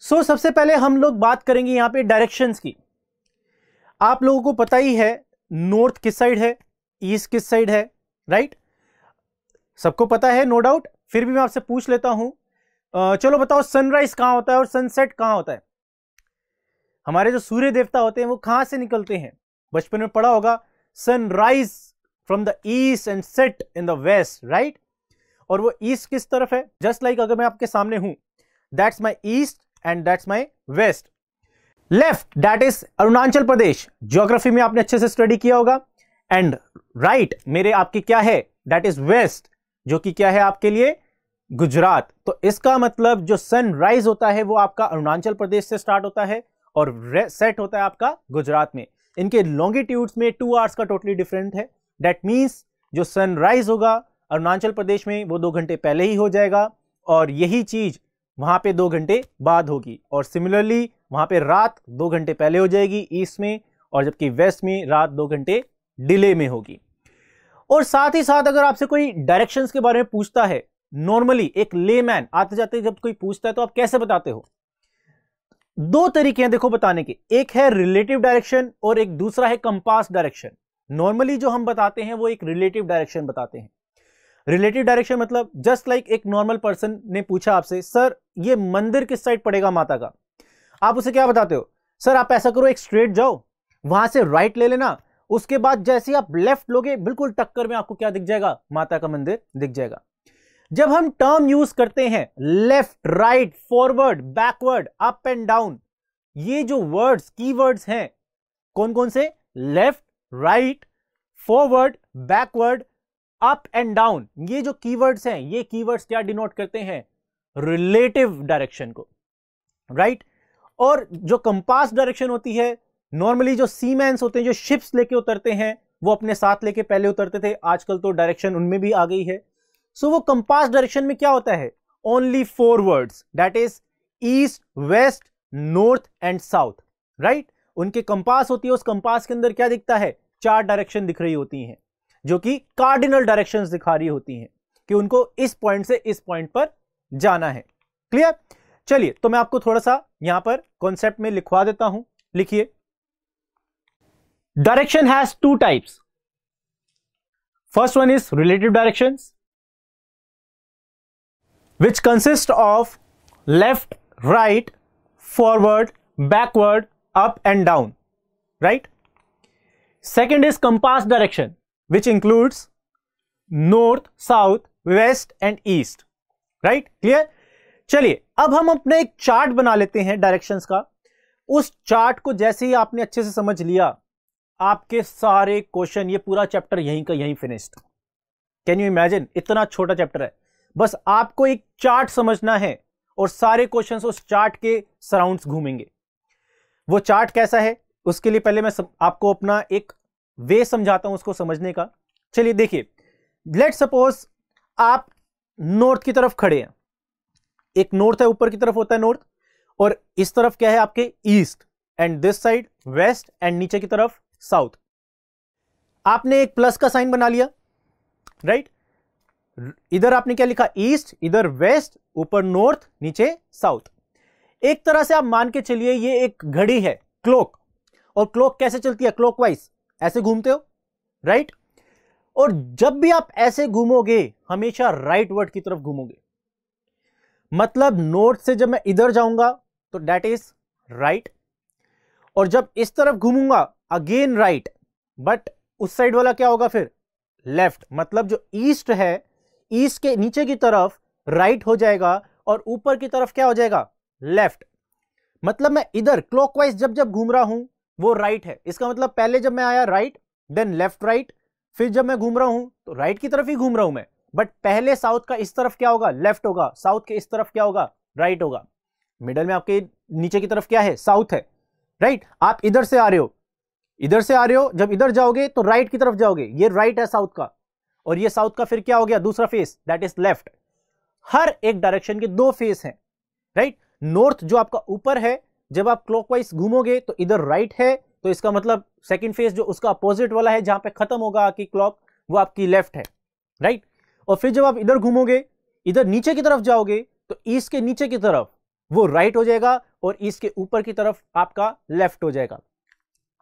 सो so, सबसे पहले हम लोग बात करेंगे यहाँ पे डायरेक्शंस की आप लोगों को पता ही है नॉर्थ किस साइड है ईस्ट किस साइड है राइट सबको पता है नो डाउट फिर भी मैं आपसे पूछ लेता हूं चलो बताओ सनराइज कहाँ होता है और सनसेट कहाँ होता है हमारे जो सूर्य देवता होते हैं वो कहाँ से निकलते हैं बचपन में पढ़ा होगा sunrise from the east and set in the west right और वो ईस्ट किस तरफ है जस्ट लाइक like अगर मैं आपके सामने हूं that's my east and that's my west left that is Arunachal Pradesh geography में आपने अच्छे से स्टडी किया होगा एंड राइट right, मेरे आपकी क्या है दैट इज वेस्ट जो कि क्या है आपके लिए गुजरात तो इसका मतलब जो सनराइज होता है वो आपका अरुणाचल प्रदेश से स्टार्ट होता है और सेट होता है आपका गुजरात में इनके लॉन्गिट्यूड्स में टू आवर्स का टोटली डिफरेंट है दैट मीन्स जो सनराइज होगा अरुणाचल प्रदेश में वो दो घंटे पहले ही हो जाएगा और यही चीज वहाँ पे दो घंटे बाद होगी और सिमिलरली वहाँ पे रात दो घंटे पहले हो जाएगी ईस्ट में और जबकि वेस्ट में रात दो घंटे डिले में होगी और साथ ही साथ अगर आपसे कोई डायरेक्शंस के बारे में पूछता है नॉर्मली एक लेमैन आते जाते जब कोई पूछता है तो आप कैसे बताते हो दो तरीके हैं देखो बताने के एक है रिलेटिव डायरेक्शन और एक दूसरा है कंपास डायरेक्शन नॉर्मली जो हम बताते हैं वो एक रिलेटिव डायरेक्शन बताते हैं रिलेटिव डायरेक्शन मतलब जस्ट लाइक एक नॉर्मल पर्सन ने पूछा आपसे सर ये मंदिर किस साइड पड़ेगा माता का आप उसे क्या बताते हो सर आप ऐसा करो एक स्ट्रेट जाओ वहां से राइट ले लेना उसके बाद जैसे आप लेफ्ट लोगे बिल्कुल टक्कर में आपको क्या दिख जाएगा माता का मंदिर दिख जाएगा जब हम टर्म यूज करते हैं left right forward backward up and down ये जो वर्ड्स की वर्ड्स हैं कौन कौन से left right forward backward up and down ये जो कीवर्ड्स हैं ये कीवर्ड्स क्या डिनोट करते हैं रिलेटिव डायरेक्शन को राइट right? और जो कंपास डायरेक्शन होती है नॉर्मली जो सीमैंस होते हैं जो शिप्स लेके उतरते हैं वो अपने साथ लेके पहले उतरते थे आजकल तो डायरेक्शन उनमें भी आ गई है सो so, वो कंपास डायरेक्शन में क्या होता है only four words that is east west north and south right उनके कंपास होती है उस कंपास के अंदर क्या दिखता है चार डायरेक्शन दिख रही होती हैं जो कि कार्डिनल डायरेक्शन दिखा रही होती हैं कि उनको इस पॉइंट से इस पॉइंट पर जाना है क्लियर चलिए तो मैं आपको थोड़ा सा यहां पर कॉन्सेप्ट में लिखवा देता हूं लिखिए direction has two types first one is relative direction which consist of left right forward backward up and down right second is compass direction which includes north, south, west and east. Right? Clear? चलिए अब हम अपने एक chart बना लेते हैं directions का उस चार्ट को जैसे ही आपने अच्छे से समझ लिया आपके सारे क्वेश्चन ये पूरा चैप्टर यहीं का यहीं फिनिश्ड कैन यू इमेजिन इतना छोटा चैप्टर है बस आपको एक चार्ट समझना है और सारे क्वेश्चंस उस चार्ट के सराउंड्स घूमेंगे वो चार्ट कैसा है उसके लिए पहले मैं सब, आपको अपना एक वे समझाता हूं उसको समझने का चलिए देखिए लेट सपोज आप नॉर्थ की तरफ खड़े हैं एक नॉर्थ है ऊपर की तरफ होता है नॉर्थ और इस तरफ क्या है आपके east and this side west and नीचे की तरफ साउथ आपने एक प्लस का साइन बना लिया राइट इधर आपने क्या लिखा ईस्ट इधर वेस्ट ऊपर नॉर्थ नीचे साउथ एक तरह से आप मान के चलिए ये एक घड़ी है क्लॉक और क्लॉक कैसे चलती है क्लॉक वाइज ऐसे घूमते हो राइट और जब भी आप ऐसे घूमोगे हमेशा राइट वर्ड की तरफ घूमोगे मतलब नॉर्थ से जब मैं इधर जाऊंगा तो डेट इज राइट और जब इस तरफ घूमूंगा अगेन राइट बट उस साइड वाला क्या होगा फिर लेफ्ट मतलब जो ईस्ट है ईस्ट के नीचे की तरफ राइट right हो जाएगा और ऊपर की तरफ क्या हो जाएगा लेफ्ट मतलब मैं इधर क्लॉकवाइज जब जब घूम रहा हूं वो राइट right है इसका मतलब पहले जब मैं आया राइट देन लेफ्ट राइट फिर जब मैं घूम रहा हूं तो राइट right की तरफ ही घूम रहा हूं मैं बट पहले साउथ का इस तरफ क्या होगा लेफ्ट होगा साउथ के इस तरफ क्या होगा राइट right होगा मिडल में आपके नीचे की तरफ क्या है साउथ है राइट right? आप इधर से आ रहे हो इधर से आ रहे हो जब इधर जाओगे तो राइट की तरफ जाओगे ये राइट है साउथ का और ये साउथ का फिर क्या हो गया दूसरा फेस दैट इज लेफ्ट हर एक डायरेक्शन के दो फेस हैं राइट नॉर्थ जो आपका ऊपर है जब आप क्लॉकवाइज घूमोगे तो इधर राइट है तो इसका मतलब सेकंड फेज जो उसका अपोजिट वाला है जहां पे खत्म होगा आपकी क्लॉक वो आपकी लेफ्ट है राइट और फिर जब आप इधर घूमोगे इधर नीचे की तरफ जाओगे तो ईस्ट के नीचे की तरफ वो राइट हो जाएगा और ईस्ट के ऊपर की तरफ आपका लेफ्ट हो जाएगा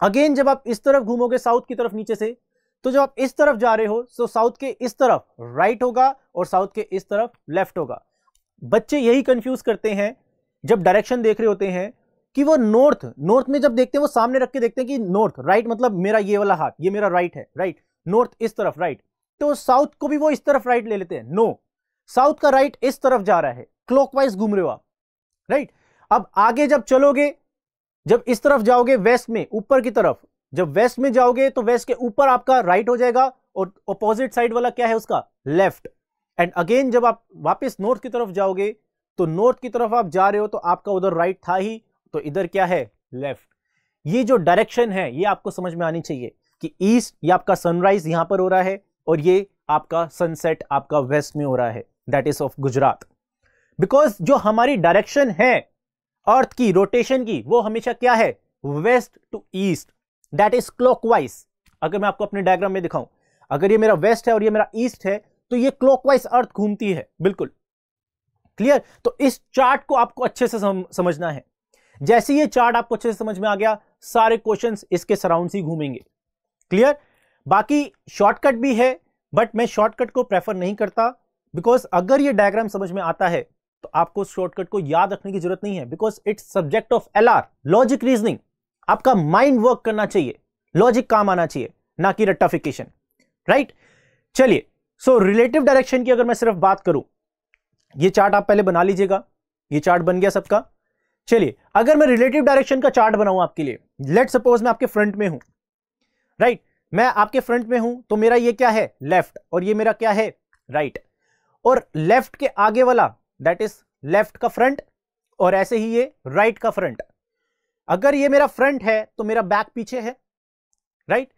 अगेन जब आप इस तरफ घूमोगे साउथ की तरफ नीचे से तो जब आप इस तरफ जा रहे हो तो साउथ के इस तरफ राइट होगा और साउथ के इस तरफ लेफ्ट होगा बच्चे यही कंफ्यूज करते हैं जब डायरेक्शन देख रहे होते हैं कि वो नॉर्थ नॉर्थ में जब देखते हैं वो सामने रख के देखते हैं कि नॉर्थ राइट मतलब मेरा ये वाला हाथ ये मेरा राइट है राइट नॉर्थ इस तरफ राइट तो साउथ को भी वो इस तरफ राइट ले लेते हैं नो साउथ का राइट इस तरफ जा रहा है क्लॉकवाइज घूम रहे हो आप राइट अब आगे जब चलोगे जब इस तरफ जाओगे वेस्ट में ऊपर की तरफ जब वेस्ट में जाओगे तो वेस्ट के ऊपर आपका राइट हो जाएगा और अपोजिट साइड वाला क्या है उसका लेफ्ट एंड अगेन जब आप वापस नॉर्थ की तरफ जाओगे तो नॉर्थ की तरफ आप जा रहे हो तो आपका उधर राइट था ही तो इधर क्या है लेफ्ट ये जो डायरेक्शन है ये आपको समझ में आनी चाहिए कि ईस्ट ये आपका सनराइज यहां पर हो रहा है और ये आपका सनसेट आपका वेस्ट में हो रहा है that is of Gujarat because जो हमारी डायरेक्शन है अर्थ की रोटेशन की वो हमेशा क्या है west to east that is clockwise अगर मैं आपको अपने डायग्राम में दिखाऊं अगर ये मेरा वेस्ट है और ये मेरा ईस्ट है तो ये क्लॉकवाइज अर्थ घूमती है बिल्कुल क्लियर तो इस चार्ट को आपको अच्छे से समझना है जैसे ये चार्ट आपको अच्छे से समझ में आ गया सारे क्वेश्चंस इसके सराउंड घूमेंगे क्लियर बाकी शॉर्टकट भी है बट मैं शॉर्टकट को प्रेफर नहीं करता बिकॉज अगर ये डायग्राम समझ में आता है तो आपको शॉर्टकट को याद रखने की जरूरत नहीं है because it's subject of L R logic reasoning आपका माइंड वर्क करना चाहिए लॉजिक काम आना चाहिए ना कि रट्टाफिकेशन राइट चलिए सो रिलेटिव डायरेक्शन की अगर मैं सिर्फ बात करूं ये चार्ट आप पहले बना लीजिएगा ये चार्ट बन गया सबका चलिए अगर मैं रिलेटिव डायरेक्शन का चार्ट बनाऊं आपके लिए लेट सपोज मैं आपके फ्रंट में हूं राइट right? मैं आपके फ्रंट में हूं तो मेरा ये क्या है लेफ्ट और ये मेरा क्या है राइट right. और लेफ्ट के आगे वाला दैट इज लेफ्ट का फ्रंट और ऐसे ही ये राइट right का फ्रंट अगर ये मेरा फ्रंट है तो मेरा बैक पीछे है राइट right?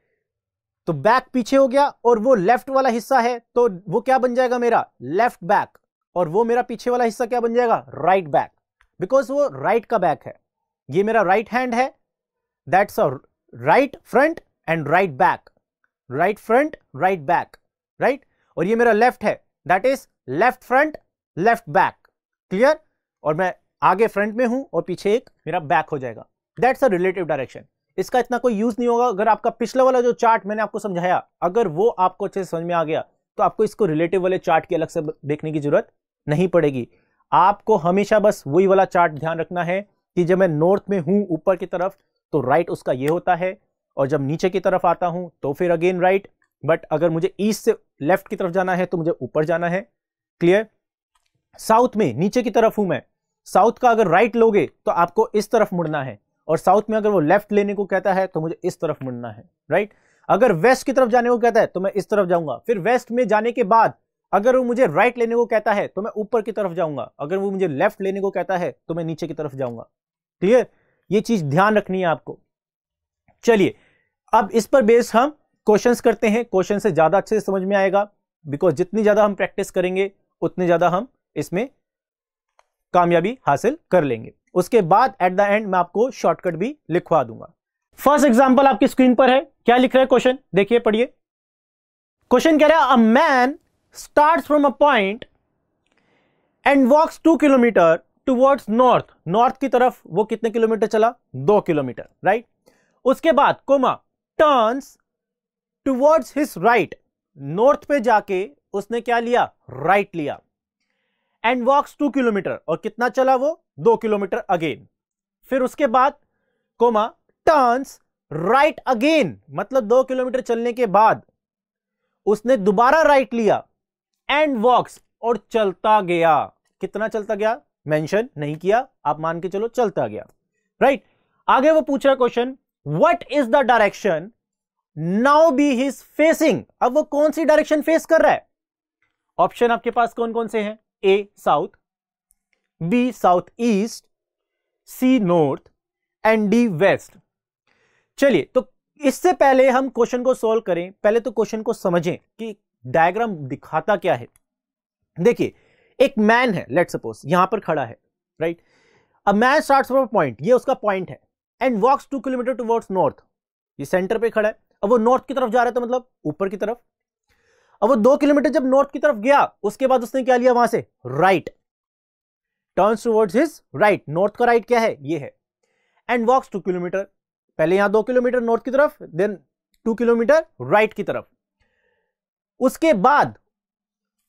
तो बैक पीछे हो गया और वो लेफ्ट वाला हिस्सा है तो वो क्या बन जाएगा मेरा लेफ्ट बैक और वो मेरा पीछे वाला हिस्सा क्या बन जाएगा राइट right बैक बिकॉज वो राइट का बैक है ये मेरा राइट हैंड है that's a right front and right back right front right back right और ये मेरा लेफ्ट है that is left front left back clear और मैं आगे फ्रंट में हूं और पीछे एक मेरा बैक हो जाएगा दैट्स अ रिलेटिव डायरेक्शन इसका इतना कोई यूज नहीं होगा अगर आपका पिछला वाला जो चार्ट मैंने आपको समझाया अगर वो आपको अच्छे से समझ में आ गया तो आपको इसको रिलेटिव वाले चार्ट की अलग से देखने की जरूरत नहीं पड़ेगी आपको हमेशा बस वही वाला चार्ट ध्यान रखना है कि जब मैं नॉर्थ में हूं ऊपर की तरफ तो राइट उसका ये होता है और जब नीचे की तरफ आता हूं तो फिर अगेन राइट बट अगर मुझे ईस्ट से लेफ्ट की तरफ जाना है तो मुझे ऊपर जाना है क्लियर साउथ में नीचे की तरफ हूं मैं साउथ का अगर राइट लोगे तो आपको इस तरफ मुड़ना है और साउथ में अगर वो लेफ्ट लेने को कहता है तो मुझे इस तरफ मुड़ना है राइट अगर वेस्ट की तरफ जाने को कहता है तो मैं इस तरफ जाऊंगा फिर वेस्ट में जाने के बाद अगर वो मुझे राइट लेने को कहता है तो मैं ऊपर की तरफ जाऊंगा अगर वो मुझे लेफ्ट लेने को कहता है तो मैं नीचे की तरफ जाऊंगा क्लियर ये चीज ध्यान रखनी है आपको चलिए अब इस पर बेस हम क्वेश्चंस करते हैं क्वेश्चन से ज्यादा अच्छे से समझ में आएगा बिकॉज जितनी ज्यादा हम प्रैक्टिस करेंगे उतनी ज्यादा हम इसमें कामयाबी हासिल कर लेंगे उसके बाद एट द एंड मैं आपको शॉर्टकट भी लिखवा दूंगा फर्स्ट एग्जाम्पल आपकी स्क्रीन पर है क्या लिख रहा है क्वेश्चन देखिए पढ़िए क्वेश्चन कह रहा है a man starts from a point and walks two kilometre towards north north की तरफ वो कितने किलोमीटर चला दो किलोमीटर राइट right? उसके बाद comma turns towards his right north पे जाके उसने क्या लिया राइट right लिया एंड वॉक्स टू किलोमीटर और कितना चला वो दो किलोमीटर अगेन फिर उसके बाद कोमा टर्न्स राइट अगेन मतलब दो किलोमीटर चलने के बाद उसने दोबारा राइट लिया एंड वॉक्स और चलता गया कितना चलता गया मेंशन नहीं किया आप मान के चलो चलता गया राइट right? आगे वो पूछ रहा question what is the direction now be his facing अब वो कौन सी डायरेक्शन फेस कर रहा है ऑप्शन आपके पास कौन कौन से हैं A south B south east C north and D west चलिए तो इससे पहले हम क्वेश्चन को सॉल्व करें पहले तो क्वेश्चन को समझें कि डायग्राम दिखाता क्या है देखिए एक मैन है लेट सपोज यहां पर खड़ा है right a man start from point ये उसका पॉइंट है and walks two kilometre towards north ये सेंटर पे खड़ा है अब वो नॉर्थ की तरफ जा रहा था तो मतलब ऊपर की तरफ अब वो दो किलोमीटर जब नॉर्थ की तरफ गया उसके बाद उसने क्या लिया वहां से right turns towards his right north का राइट क्या है ये है एंड वॉक्स टू किलोमीटर पहले यहां दो किलोमीटर नॉर्थ की तरफ देन टू किलोमीटर राइट की तरफ उसके बाद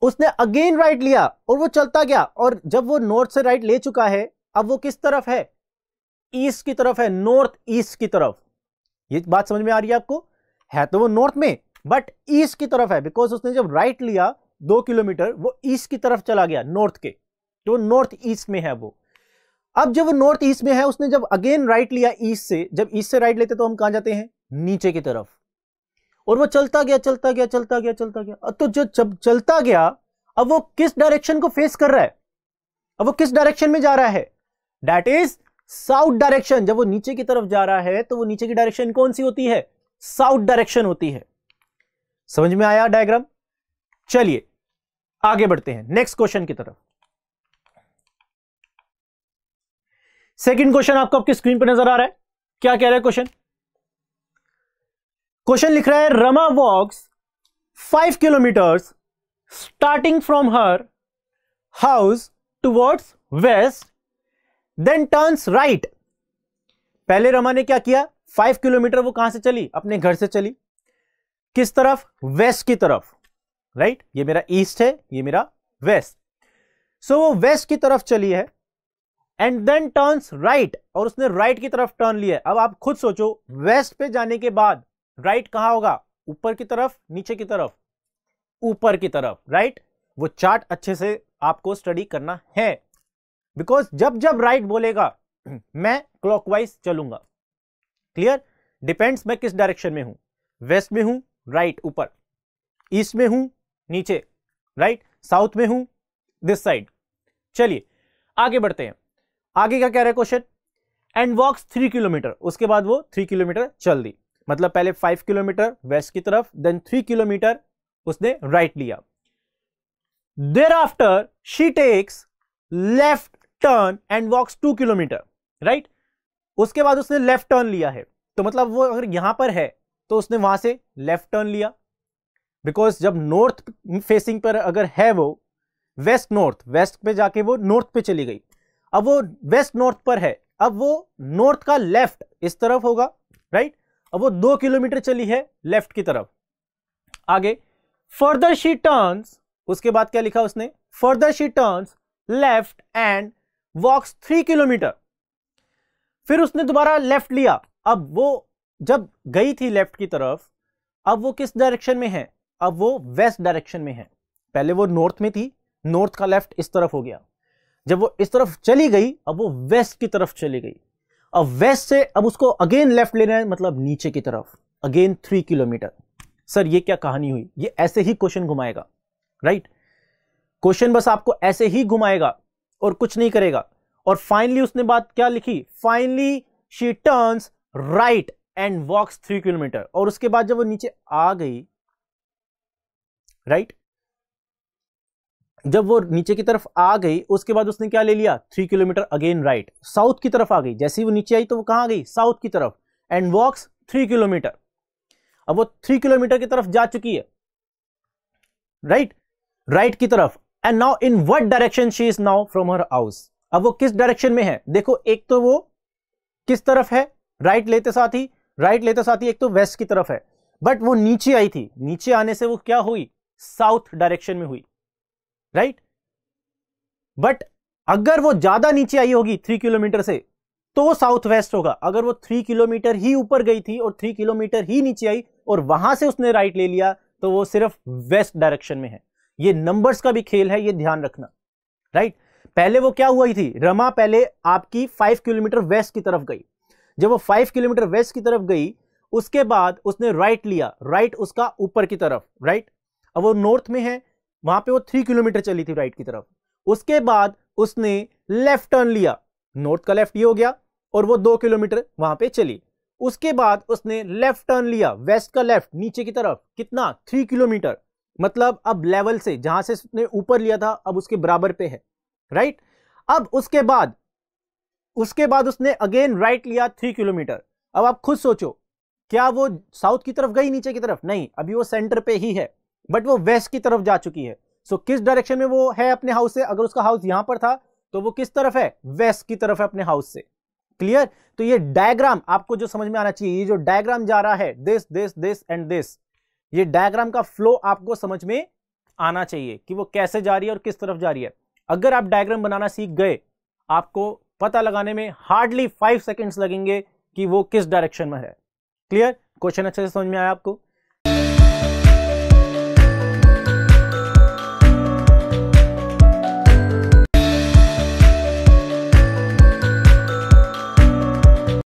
उसने अगेन राइट लिया और वो चलता गया और जब वो नॉर्थ से राइट ले चुका है अब वो किस तरफ है ईस्ट की तरफ है नॉर्थ ईस्ट की तरफ ये बात समझ में आ रही है आपको है तो वो नॉर्थ में बट ईस्ट की तरफ है बिकॉज उसने जब राइट लिया दो किलोमीटर वो ईस्ट की तरफ चला गया नॉर्थ के तो नॉर्थ ईस्ट में है वो अब जब वो नॉर्थ ईस्ट में है उसने जब अगेन राइट लिया ईस्ट से जब ईस्ट से राइट लेते तो हम कहां जाते हैं नीचे की तरफ और वो चलता गया चलता गया चलता गया चलता गया तो जो जब चलता गया अब वो किस डायरेक्शन को फेस कर रहा है अब वो किस डायरेक्शन में जा रहा है डेट इज साउथ डायरेक्शन जब वो नीचे की तरफ जा रहा है तो वो नीचे की डायरेक्शन कौन सी होती है साउथ डायरेक्शन होती है समझ में आया डायग्राम चलिए आगे बढ़ते हैं नेक्स्ट क्वेश्चन की तरफ सेकंड क्वेश्चन आपको आपकी स्क्रीन पर नजर आ रहा है क्या कह रहा है क्वेश्चन क्वेश्चन लिख रहा है Rama walks five kilometres starting from her house towards west then turns right पहले रमा ने क्या किया फाइव किलोमीटर वो कहां से चली अपने घर से चली किस तरफ वेस्ट की तरफ राइट right? ये मेरा ईस्ट है ये मेरा वेस्ट सो so, वो वेस्ट की तरफ चली है एंड देन टर्न्स राइट और उसने राइट right की तरफ टर्न लिया अब आप खुद सोचो वेस्ट पे जाने के बाद राइट कहां होगा ऊपर की तरफ नीचे की तरफ ऊपर की तरफ राइट वो चार्ट अच्छे से आपको स्टडी करना है बिकॉज जब जब राइट बोलेगा मैं क्लॉकवाइज चलूंगा क्लियर डिपेंड्स मैं किस डायरेक्शन में हूं वेस्ट में हूं राइट ऊपर ईस्ट में हूं नीचे राइट साउथ में हूं दिस साइड चलिए आगे बढ़ते हैं आगे का क्या रहा है question and walks three kilometre उसके बाद वो थ्री किलोमीटर चल दी मतलब पहले फाइव किलोमीटर वेस्ट की तरफ देन थ्री किलोमीटर उसने राइट लिया there after she takes left turn and walks two kilometre right उसके बाद उसने लेफ्ट टर्न लिया है तो मतलब वो अगर यहां पर है तो उसने वहां से लेफ्ट टर्न लिया बिकॉज जब नॉर्थ फेसिंग पर अगर है वो वेस्ट नॉर्थ वेस्ट पे जाके वो नॉर्थ पे चली गई अब वो वेस्ट नॉर्थ पर है अब वो नॉर्थ का लेफ्ट इस तरफ होगा राइट अब वो दो किलोमीटर चली है लेफ्ट की तरफ आगे फर्दर शी टर्न उसके बाद क्या लिखा उसने further she turn left and walks three kilometre फिर उसने दोबारा लेफ्ट लिया अब वो जब गई थी लेफ्ट की तरफ अब वो किस डायरेक्शन में है अब वो वेस्ट डायरेक्शन में है पहले वो नॉर्थ में थी नॉर्थ का लेफ्ट इस तरफ हो गया जब वो इस तरफ चली गई अब वो वेस्ट की तरफ चली गई अब वेस्ट से अब उसको अगेन लेफ्ट लेना है मतलब नीचे की तरफ अगेन थ्री किलोमीटर सर ये क्या कहानी हुई ये ऐसे ही क्वेश्चन घुमाएगा राइट क्वेश्चन बस आपको ऐसे ही घुमाएगा और कुछ नहीं करेगा और फाइनली उसने बात क्या लिखी finally she turns right and walks three kilometre और उसके बाद जब वो नीचे आ गई राइट right? जब वो नीचे की तरफ आ गई उसके बाद उसने क्या ले लिया three kilometre again right south की तरफ आ गई जैसे ही वो नीचे आई तो वो कहाँ आ गई साउथ की तरफ एंड वॉक्स थ्री किलोमीटर अब वो थ्री किलोमीटर की तरफ जा चुकी है राइट right? राइट right की तरफ and now in what direction she is now from her house अब वो किस डायरेक्शन में है देखो एक तो वो किस तरफ है राइट right लेते साथ ही राइट right लेते साथ ही एक तो वेस्ट की तरफ है बट वो नीचे आई थी नीचे आने से वो क्या हुई साउथ डायरेक्शन में हुई राइट बट अगर वो ज्यादा नीचे आई होगी थ्री किलोमीटर से तो वो साउथ वेस्ट होगा अगर वो थ्री किलोमीटर ही ऊपर गई थी और थ्री किलोमीटर ही नीचे आई और वहां से उसने राइट ले लिया तो वो सिर्फ वेस्ट डायरेक्शन में है ये नंबर्स का भी खेल है ये ध्यान रखना राइट पहले वो क्या हुआ थी रमा पहले आपकी फाइव किलोमीटर वेस्ट की तरफ गई जब वो फाइव किलोमीटर वेस्ट की तरफ गई उसके बाद उसने राइट लिया राइट उसका ऊपर की तरफ राइट अब वो नॉर्थ में है वहां पे वो थ्री किलोमीटर चली थी राइट की तरफ उसके बाद उसने लेफ्ट टर्न लिया नॉर्थ का लेफ्ट ये हो गया और वो दो किलोमीटर वहां पे चली उसके बाद उसने लेफ्ट टर्न लिया वेस्ट का लेफ्ट नीचे की तरफ कितना थ्री किलोमीटर मतलब अब लेवल से जहां से उसने ऊपर लिया था अब उसके बराबर पे है राइट अब उसके बाद उसके बाद उसने अगेन राइट लिया थ्री किलोमीटर अब आप खुद सोचो क्या वो साउथ की तरफ गई नीचे की तरफ नहीं अभी वो सेंटर पे ही है बट वो वेस्ट की तरफ जा चुकी है सो so, किस डायरेक्शन में वो है अपने हाउस से अगर उसका हाउस यहां पर था तो वो किस तरफ है वेस्ट की तरफ है अपने हाउस से क्लियर तो ये डायग्राम आपको जो समझ में आना चाहिए ये जो डायग्राम जा रहा है this this this and this ये डायग्राम का फ्लो आपको समझ में आना चाहिए कि वो कैसे जा रही है और किस तरफ जा रही है अगर आप डायग्राम बनाना सीख गए आपको पता लगाने में हार्डली फाइव सेकेंड्स लगेंगे कि वो किस डायरेक्शन में है क्लियर क्वेश्चन अच्छे से समझ में आया आपको